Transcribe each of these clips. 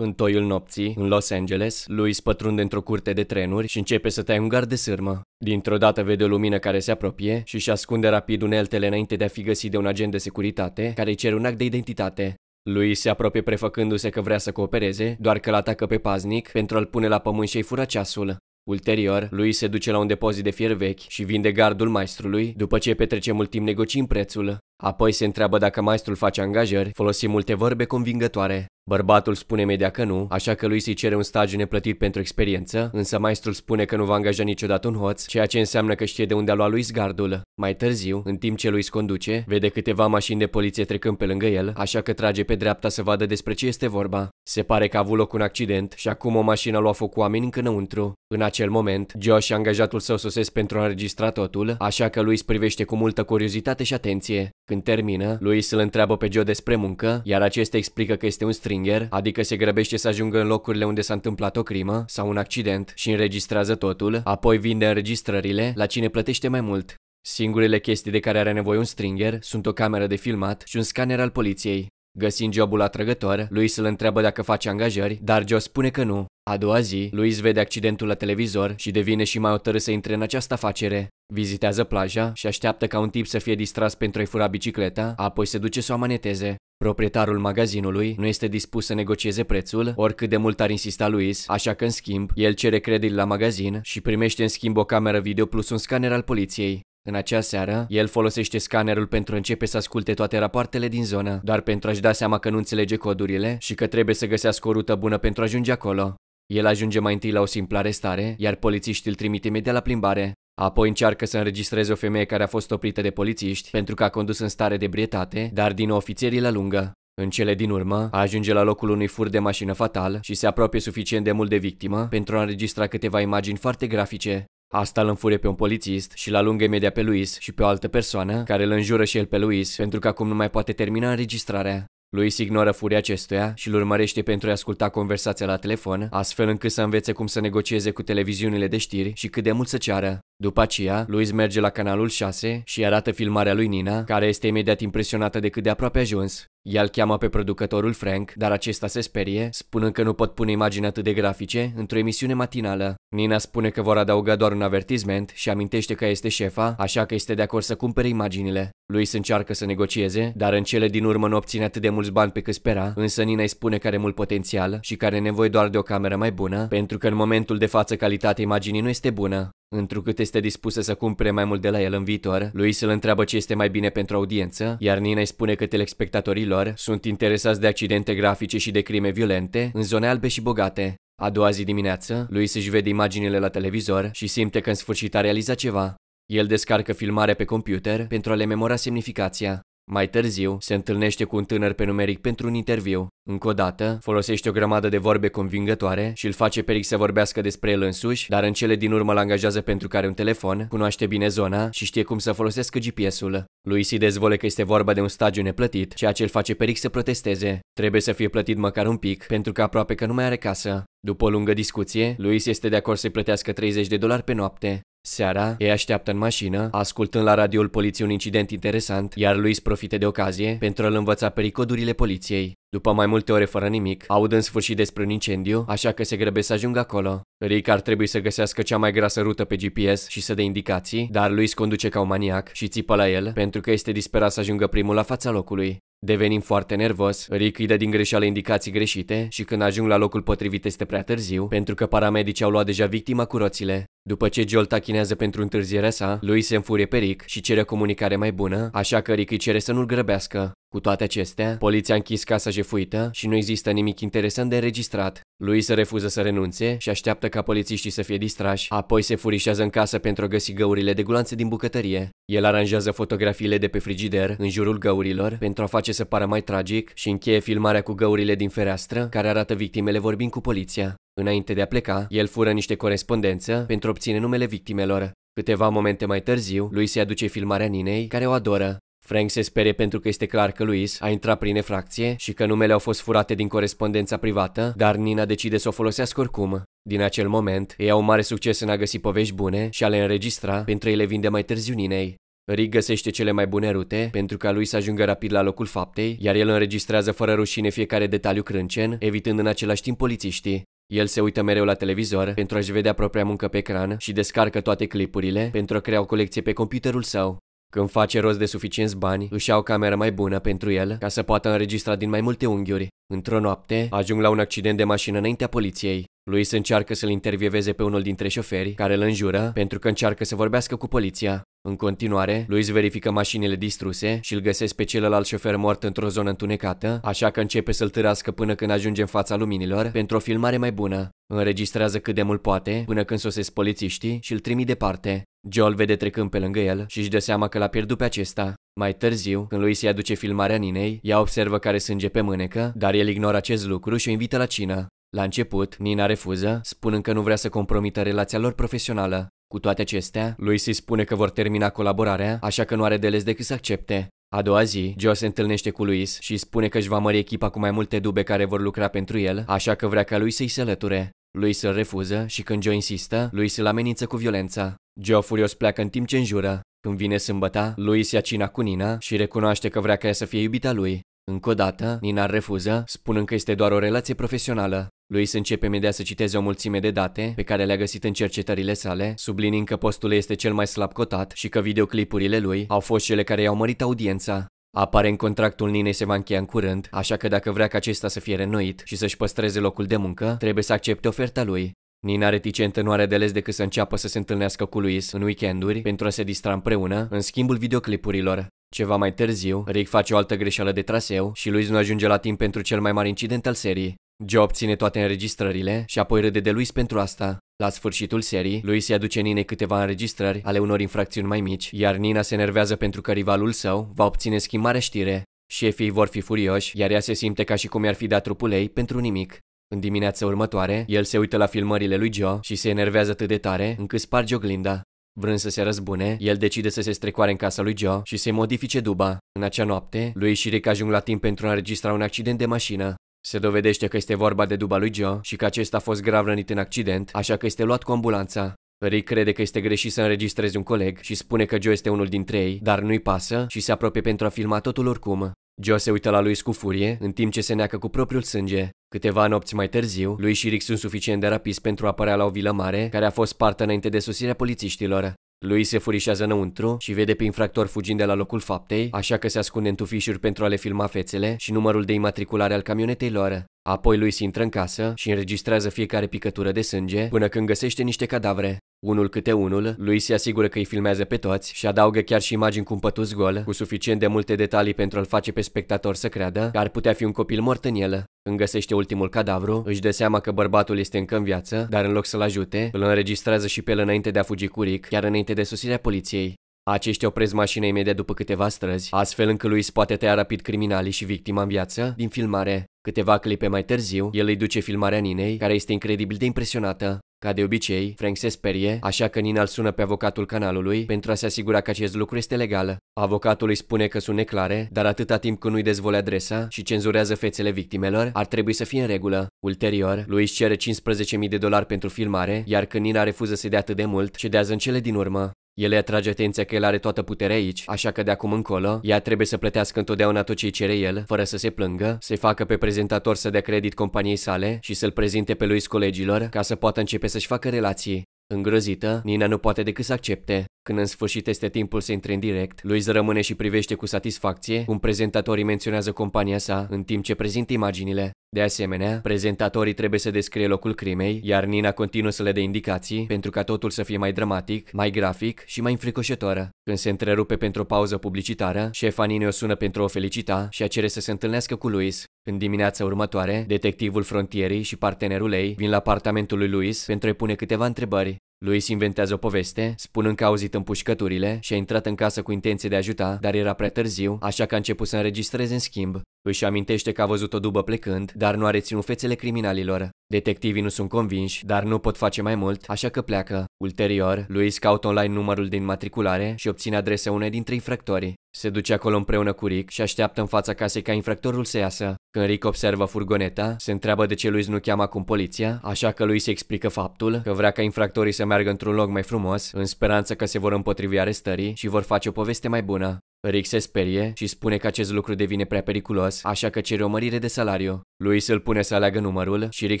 În toiul nopții, în Los Angeles, lui pătrunde într-o curte de trenuri și începe să taie un gard de sârmă. Dintr-o dată vede o lumină care se apropie și își ascunde rapid uneltele înainte de a fi găsit de un agent de securitate care îi cere un act de identitate. Lui se apropie prefăcându-se că vrea să coopereze, doar că îl atacă pe paznic pentru a-l pune la pământ și-i fura ceasul. Ulterior, lui se duce la un depozit de fier vechi și vinde gardul maestrului, după ce petrece mult timp negociind prețul. Apoi se întreabă dacă maestrul face angajări, folosi multe vorbe convingătoare. Bărbatul spune imediat că nu, așa că lui se cere un stagiu neplătit pentru experiență, însă maestrul spune că nu va angaja niciodată un hoț, ceea ce înseamnă că știe de unde a luat lui gardul. Mai târziu, în timp ce Luis conduce, vede câteva mașini de poliție trecând pe lângă el, așa că trage pe dreapta să vadă despre ce este vorba. Se pare că a avut loc un accident și acum o mașină a luat foc cu oameni încă înăuntru. În acel moment, Josh și angajatul său sosesc pentru a înregistra totul, așa că Luis privește cu multă curiozitate și atenție. Când termină, Luis îl întreabă pe Joe despre muncă, iar acesta explică că este un string cliffhanger, adică se grăbește să ajungă în locurile unde s-a întâmplat o crimă sau un accident și înregistrează totul, apoi vinde înregistrările la cine plătește mai mult. Singurele chestii de care are nevoie un stringer sunt o cameră de filmat și un scanner al poliției. Găsind jobul atrăgător, Luis îl întreabă dacă face angajări, dar Joe spune că nu. A doua zi, Luis vede accidentul la televizor și devine și mai hotărât să intre în această afacere. Vizitează plaja și așteaptă ca un tip să fie distras pentru a-i fura bicicleta, apoi se duce să o amaneteze. Proprietarul magazinului nu este dispus să negocieze prețul, oricât de mult ar insista Luis, așa că în schimb, el cere credit la magazin și primește în schimb o cameră video plus un scanner al poliției. În acea seară, el folosește scanerul pentru a începe să asculte toate rapoartele din zonă, Dar pentru a-și da seama că nu înțelege codurile și că trebuie să găsească o rută bună pentru a ajunge acolo. El ajunge mai întâi la o simplă arestare, iar polițiștii îl trimit imediat la plimbare. Apoi încearcă să înregistreze o femeie care a fost oprită de polițiști pentru că a condus în stare de brietate, dar din nou ofițerii la lungă. În cele din urmă, ajunge la locul unui fur de mașină fatal și se apropie suficient de mult de victimă pentru a înregistra câteva imagini foarte grafice. Asta îl înfurie pe un polițist și la lungă media pe Luis și pe o altă persoană, care îl înjură și el pe Luis, pentru că acum nu mai poate termina înregistrarea. Luis ignoră furia acestuia și îl urmărește pentru a asculta conversația la telefon, astfel încât să învețe cum să negocieze cu televiziunile de știri și cât de mult să ceară. După aceea, Luis merge la canalul 6 și arată filmarea lui Nina, care este imediat impresionată de cât de aproape ajuns. îl cheamă pe producătorul Frank, dar acesta se sperie, spunând că nu pot pune imagini atât de grafice într-o emisiune matinală. Nina spune că vor adăuga doar un avertisment și amintește că este șefa, așa că este de acord să cumpere imaginile. Lui încearcă să negocieze, dar în cele din urmă nu obține atât de mulți bani pe cât spera, însă Nina îi spune că are mult potențial și că are nevoie doar de o cameră mai bună, pentru că în momentul de față calitatea imaginii nu este bună. Întrucât este dispusă să cumpere mai mult de la el în viitor, Luis îl întreabă ce este mai bine pentru audiență, iar Nina îi spune că telespectatorilor sunt interesați de accidente grafice și de crime violente în zone albe și bogate. A doua zi dimineață, Luis își vede imaginile la televizor și simte că în sfârșit a realizat ceva. El descarcă filmarea pe computer pentru a le memora semnificația. Mai târziu, se întâlnește cu un tânăr pe numeric pentru un interviu. Încă o dată, folosește o grămadă de vorbe convingătoare și îl face pe Rick să vorbească despre el însuși, dar în cele din urmă îl angajează pentru care un telefon, cunoaște bine zona și știe cum să folosească GPS-ul. Lui si dezvole că este vorba de un stagiu neplătit, ceea ce îl face pe Rick să protesteze. Trebuie să fie plătit măcar un pic, pentru că aproape că nu mai are casă. După o lungă discuție, Luis este de acord să-i plătească 30 de dolari pe noapte. Seara, ei așteaptă în mașină, ascultând la radioul poliției un incident interesant, iar Luis profite de ocazie pentru a-l învăța pericodurile poliției. După mai multe ore fără nimic, aud în sfârșit despre un incendiu, așa că se grăbește să ajungă acolo. Rick ar trebui să găsească cea mai grasă rută pe GPS și să dea indicații, dar Luis conduce ca un maniac și țipă la el pentru că este disperat să ajungă primul la fața locului. Devenim foarte nervos, Rick îi dă din greșeală indicații greșite și când ajung la locul potrivit este prea târziu, pentru că paramedicii au luat deja victima cu roțile. După ce Joel tachinează pentru întârzierea sa, lui se înfurie pe Rick și cere comunicare mai bună, așa că Rick îi cere să nu-l grăbească. Cu toate acestea, poliția a închis casa jefuită și nu există nimic interesant de înregistrat. Lui se refuză să renunțe și așteaptă ca polițiștii să fie distrași, apoi se furișează în casă pentru a găsi găurile de gulanțe din bucătărie. El aranjează fotografiile de pe frigider în jurul găurilor pentru a face să pară mai tragic și încheie filmarea cu găurile din fereastră care arată victimele vorbind cu poliția. Înainte de a pleca, el fură niște corespondență pentru a obține numele victimelor. Câteva momente mai târziu, lui se aduce filmarea Ninei, care o adoră. Frank se sperie pentru că este clar că Luis a intrat prin efracție și că numele au fost furate din corespondența privată, dar Nina decide să o folosească oricum. Din acel moment, ei au un mare succes în a găsi povești bune și a le înregistra pentru a le vinde mai târziu Ninei. Rick găsește cele mai bune rute pentru ca lui să ajungă rapid la locul faptei, iar el înregistrează fără rușine fiecare detaliu crâncen, evitând în același timp polițiștii. El se uită mereu la televizor pentru a-și vedea propria muncă pe ecran și descarcă toate clipurile pentru a crea o colecție pe computerul său. Când face rost de suficienți bani, își iau o cameră mai bună pentru el ca să poată înregistra din mai multe unghiuri. Într-o noapte, ajung la un accident de mașină înaintea poliției. Luis încearcă să-l intervieveze pe unul dintre șoferi, care îl înjură pentru că încearcă să vorbească cu poliția. În continuare, Luis verifică mașinile distruse și îl găsesc pe celălalt șofer mort într-o zonă întunecată, așa că începe să-l târască până când ajunge în fața luminilor pentru o filmare mai bună. Înregistrează cât de mult poate până când sosesc polițiștii și îl trimit departe. Joel vede trecând pe lângă el și își dă seama că l-a pierdut pe acesta. Mai târziu, când Luis îi aduce filmarea Ninei, ea observă care sânge pe mânecă, dar el ignoră acest lucru și o invită la cină. La început, Nina refuză, spunând că nu vrea să compromită relația lor profesională. Cu toate acestea, lui se spune că vor termina colaborarea, așa că nu are de les decât să accepte. A doua zi, Joe se întâlnește cu Luis și spune că își va mări echipa cu mai multe dube care vor lucra pentru el, așa că vrea ca lui să-i se alăture. Luis îl refuză și când Joe insistă, Luis îl amenință cu violența. Joe furios pleacă în timp ce înjură. Când vine sâmbăta, Luis ia cina cu Nina și recunoaște că vrea ca ea să fie iubita lui. Încă o dată, Nina refuză, spunând că este doar o relație profesională. Luis începe imediat să citeze o mulțime de date pe care le-a găsit în cercetările sale, sublinind că postul este cel mai slab cotat și că videoclipurile lui au fost cele care i-au mărit audiența. Apare în contractul Ninei se va încheia în curând, așa că dacă vrea ca acesta să fie renoit și să-și păstreze locul de muncă, trebuie să accepte oferta lui. Nina reticentă nu are de ales decât să înceapă să se întâlnească cu Luis în weekenduri pentru a se distra împreună în schimbul videoclipurilor. Ceva mai târziu, Rick face o altă greșeală de traseu și Luis nu ajunge la timp pentru cel mai mare incident al serii. Joe obține toate înregistrările și apoi râde de Luis pentru asta. La sfârșitul serii, Luis îi aduce Nine câteva înregistrări ale unor infracțiuni mai mici, iar Nina se nervează pentru că rivalul său va obține schimbarea știre. Șefii vor fi furioși, iar ea se simte ca și cum i-ar fi dat trupul ei pentru nimic. În dimineața următoare, el se uită la filmările lui Joe și se enervează atât de tare încât sparge oglinda. Vrând să se răzbune, el decide să se strecoare în casa lui Joe și să-i modifice duba. În acea noapte, lui și Rick ajung la timp pentru a înregistra un accident de mașină. Se dovedește că este vorba de duba lui Joe și că acesta a fost grav rănit în accident, așa că este luat cu ambulanța. Rick crede că este greșit să înregistreze un coleg și spune că Joe este unul dintre ei, dar nu-i pasă și se apropie pentru a filma totul oricum. Joe se uită la lui cu furie, în timp ce se neacă cu propriul sânge. Câteva nopți mai târziu, lui și Rick sunt suficient de rapizi pentru a apărea la o vilă mare, care a fost partea înainte de sosirea polițiștilor. Lui se furișează înăuntru și vede pe infractor fugind de la locul faptei, așa că se ascunde în tufișuri pentru a le filma fețele și numărul de imatriculare al camionetei lor. Apoi lui se intră în casă și înregistrează fiecare picătură de sânge până când găsește niște cadavre. Unul câte unul, lui se asigură că îi filmează pe toți și adaugă chiar și imagini cu un pătus gol, cu suficient de multe detalii pentru a-l face pe spectator să creadă că ar putea fi un copil mort în el. Când găsește ultimul cadavru, își dă seama că bărbatul este încă în viață, dar în loc să-l ajute, îl înregistrează și pe el înainte de a fugi cu Rick, chiar înainte de sosirea poliției. Aceștia opresc mașina imediat după câteva străzi, astfel încât lui poate tăia rapid criminalii și victima în viață din filmare. Câteva clipe mai târziu, el îi duce filmarea Ninei, care este incredibil de impresionată. Ca de obicei, Frank se sperie, așa că Nina îl sună pe avocatul canalului pentru a se asigura că acest lucru este legal. Avocatul îi spune că sunt neclare, dar atâta timp când nu-i dezvole adresa și cenzurează fețele victimelor, ar trebui să fie în regulă. Ulterior, lui își cere 15.000 de dolari pentru filmare, iar când Nina refuză să dea atât de mult, cedează în cele din urmă. El îi atrage atenția că el are toată puterea aici, așa că de acum încolo, ea trebuie să plătească întotdeauna tot ce cere el, fără să se plângă, să-i facă pe prezentator să dea credit companiei sale și să-l prezinte pe lui colegilor ca să poată începe să-și facă relații. Îngrozită, Nina nu poate decât să accepte. Când în sfârșit este timpul să intre în direct, Louise rămâne și privește cu satisfacție cum prezentatorii menționează compania sa în timp ce prezintă imaginile. De asemenea, prezentatorii trebuie să descrie locul crimei, iar Nina continuă să le dea indicații pentru ca totul să fie mai dramatic, mai grafic și mai înfricoșător. Când se întrerupe pentru o pauză publicitară, șefa Nina o sună pentru o felicita și a cere să se întâlnească cu Luis. În dimineața următoare, detectivul frontierii și partenerul ei vin la apartamentul lui Luis pentru a-i pune câteva întrebări. Luis inventează o poveste, spunând că a auzit împușcăturile și a intrat în casă cu intenție de a ajuta, dar era prea târziu, așa că a început să înregistreze în schimb. Își amintește că a văzut o dubă plecând, dar nu a reținut fețele criminalilor. Detectivii nu sunt convinși, dar nu pot face mai mult, așa că pleacă. Ulterior, lui caută online numărul din matriculare și obține adresa unei dintre infractori. Se duce acolo împreună cu Rick și așteaptă în fața casei ca infractorul să iasă. Când Rick observă furgoneta, se întreabă de ce lui nu cheamă acum poliția, așa că lui se explică faptul că vrea ca infractorii să meargă într-un loc mai frumos, în speranță că se vor împotrivi arestării și vor face o poveste mai bună. Rick se sperie și spune că acest lucru devine prea periculos, așa că cere o mărire de salariu. Louis îl pune să aleagă numărul și Rick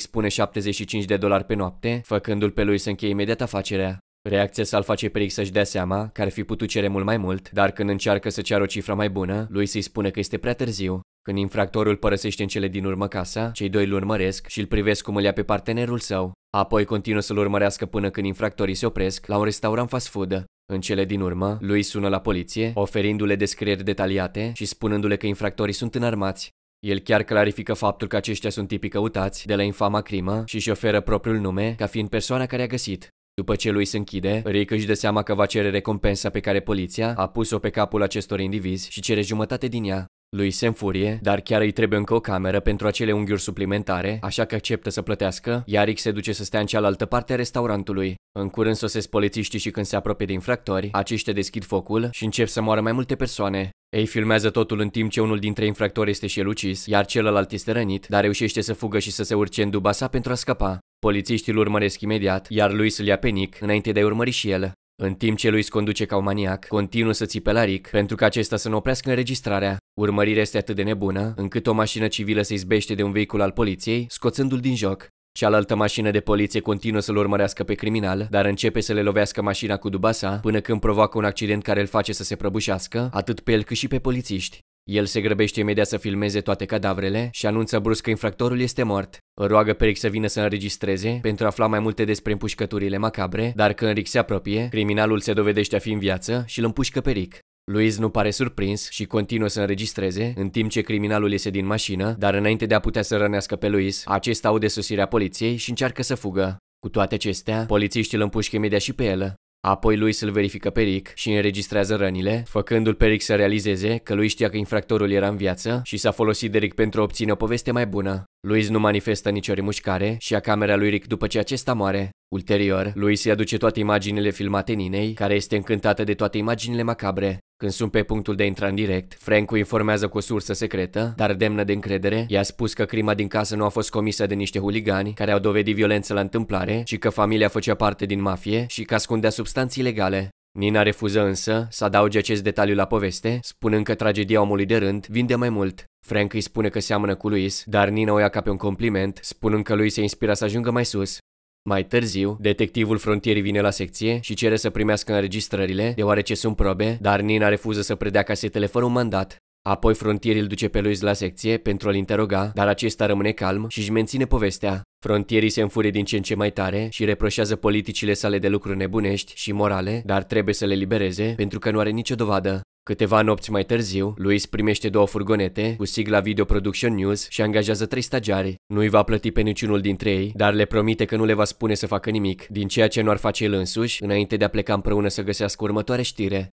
spune 75 de dolari pe noapte, făcându-l pe lui să încheie imediat afacerea. Reacția sa-l face pe Rick să-și dea seama că ar fi putut cere mult mai mult, dar când încearcă să ceară o cifră mai bună, lui îi spune că este prea târziu. Când infractorul părăsește în cele din urmă casa, cei doi îl urmăresc și îl privesc cum îl ia pe partenerul său. Apoi continuă să-l urmărească până când infractorii se opresc la un restaurant fast food. În cele din urmă, lui sună la poliție, oferindu-le descrieri detaliate și spunându-le că infractorii sunt înarmați. El chiar clarifică faptul că aceștia sunt tipii căutați de la infama crimă și își oferă propriul nume ca fiind persoana care a găsit. După ce lui se închide, Rick își dă seama că va cere recompensa pe care poliția a pus-o pe capul acestor indivizi și cere jumătate din ea. Lui se înfurie, dar chiar îi trebuie încă o cameră pentru acele unghiuri suplimentare, așa că acceptă să plătească, iar Rick se duce să stea în cealaltă parte a restaurantului. În curând sosesc polițiștii și când se apropie de infractori, aceștia deschid focul și încep să moară mai multe persoane. Ei filmează totul în timp ce unul dintre infractori este și el ucis, iar celălalt este rănit, dar reușește să fugă și să se urce în duba sa pentru a scăpa. Polițiștii îl urmăresc imediat, iar lui îl ia pe Nick, înainte de a urmări și el. În timp ce lui conduce ca un maniac, continuă să țipe la Rick pentru ca acesta să nu oprească înregistrarea. Urmărirea este atât de nebună încât o mașină civilă se izbește de un vehicul al poliției, scoțându-l din joc. Cealaltă mașină de poliție continuă să-l urmărească pe criminal, dar începe să le lovească mașina cu dubasa până când provoacă un accident care îl face să se prăbușească, atât pe el cât și pe polițiști. El se grăbește imediat să filmeze toate cadavrele și anunță brusc că infractorul este mort. Îl roagă pe Rick să vină să înregistreze pentru a afla mai multe despre împușcăturile macabre, dar când Rick se apropie, criminalul se dovedește a fi în viață și îl împușcă pe Rick. Louis nu pare surprins și continuă să înregistreze, în timp ce criminalul iese din mașină, dar înainte de a putea să rănească pe Louis, acesta aude sosirea poliției și încearcă să fugă. Cu toate acestea, polițiștii îl împușcă imediat și pe el. Apoi lui îl verifică pe Rick și înregistrează rănile, făcându-l pe Rick să realizeze că lui știa că infractorul era în viață și s-a folosit de Rick pentru a obține o poveste mai bună. Luis nu manifestă nicio remușcare și a camera lui Rick după ce acesta moare. Ulterior, lui se aduce toate imaginile filmate Ninei, care este încântată de toate imaginile macabre. Când sunt pe punctul de a intra în direct, Frank o informează cu o sursă secretă, dar demnă de încredere, i-a spus că crima din casă nu a fost comisă de niște huligani care au dovedit violență la întâmplare, ci că familia făcea parte din mafie și că ascundea substanții ilegale. Nina refuză însă să adauge acest detaliu la poveste, spunând că tragedia omului de rând vinde mai mult. Frank îi spune că seamănă cu Luis, dar Nina o ia ca pe un compliment, spunând că lui se inspira să ajungă mai sus. Mai târziu, detectivul frontierii vine la secție și cere să primească înregistrările, deoarece sunt probe, dar Nina refuză să predea casetele fără un mandat. Apoi frontierii îl duce pe Luis la secție pentru a-l interoga, dar acesta rămâne calm și își menține povestea. Frontierii se înfure din ce în ce mai tare și reproșează politicile sale de lucruri nebunești și morale, dar trebuie să le libereze pentru că nu are nicio dovadă. Câteva nopți mai târziu, Luis primește două furgonete cu sigla Video Production News și angajează trei stagiari. Nu îi va plăti pe niciunul dintre ei, dar le promite că nu le va spune să facă nimic, din ceea ce nu ar face el însuși, înainte de a pleca împreună să găsească următoare știre.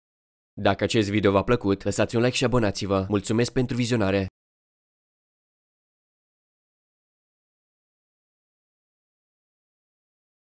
Dacă acest video v-a plăcut, lăsați un like și abonați-vă. Mulțumesc pentru vizionare!